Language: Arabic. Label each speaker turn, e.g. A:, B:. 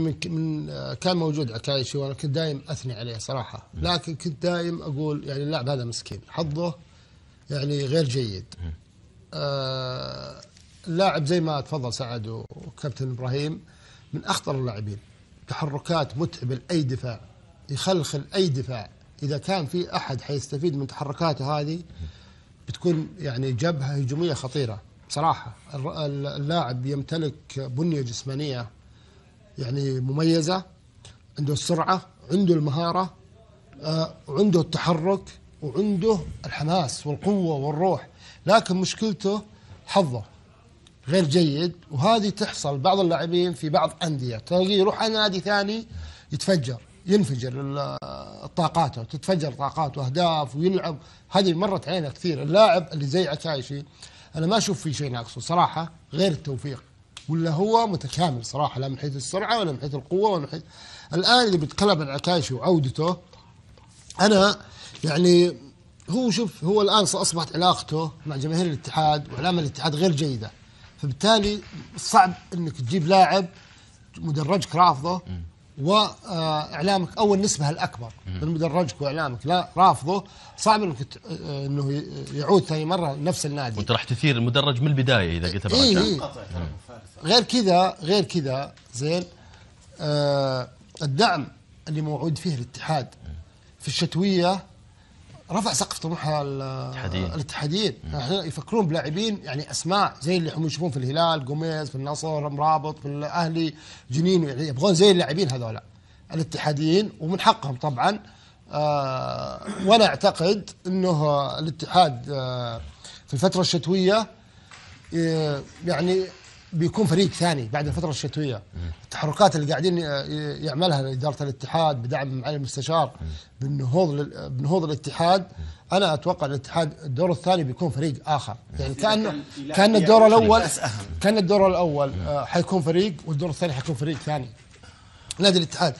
A: من من آه، كان موجود عكايشي وانا كنت دايم اثني عليه صراحه لكن كنت دايم اقول يعني اللاعب هذا مسكين حظه يعني غير جيد آه، اللاعب زي ما تفضل سعد وكابتن ابراهيم من اخطر اللاعبين تحركات متعبه لاي دفاع يخلخل اي دفاع اذا كان في احد حيستفيد من تحركاته هذه بتكون يعني جبهه هجوميه خطيره بصراحه اللاعب يمتلك بنيه جسمانيه يعني مميزة عنده السرعة عنده المهارة وعنده آه، التحرك وعنده الحماس والقوة والروح لكن مشكلته حظه غير جيد وهذه تحصل بعض اللاعبين في بعض أندية تلاقيه يروح على نادي ثاني يتفجر ينفجر طاقاته تتفجر طاقاته أهداف ويلعب هذه مرت عينه كثير اللاعب اللي زي عكايشي أنا ما أشوف فيه شيء ناقصه صراحة غير التوفيق ولا هو متكامل صراحه لا من حيث السرعه ولا من حيث القوه ولا من حيث الان اللي بيتكلم عن عكاشي وعودته انا يعني هو شوف هو الان اصبحت علاقته مع جماهير الاتحاد واعلام الاتحاد غير جيده فبالتالي صعب انك تجيب لاعب مدرجك رافضه واعلامك او النسبه الاكبر من مدرجك واعلامك لا رافضه صعب انك آه، انه يعود ثاني مره نفس النادي وانت راح تثير المدرج من البدايه اذا قلت إيه إيه. غير كذا غير كذا زين آه الدعم اللي موعود فيه الاتحاد في الشتويه رفع سقف طموح الاتحاديين يفكرون بلاعبين يعني اسماء زي اللي هم يشوفون في الهلال قميز في النصر مرابط في الاهلي جنين يعني يبغون زي اللاعبين هذولا الاتحاديين ومن حقهم طبعا آه، وانا اعتقد انه الاتحاد آه، في الفتره الشتويه آه، يعني بيكون فريق ثاني بعد الفترة الشتوية التحركات اللي قاعدين يعملها إدارة الاتحاد بدعم معالي المستشار بالنهوض بنهوض الاتحاد أنا أتوقع الاتحاد الدور الثاني بيكون فريق آخر يعني كأن يعني كان الدور الأول كان الدور الأول حيكون فريق والدور الثاني حيكون فريق ثاني نادي الاتحاد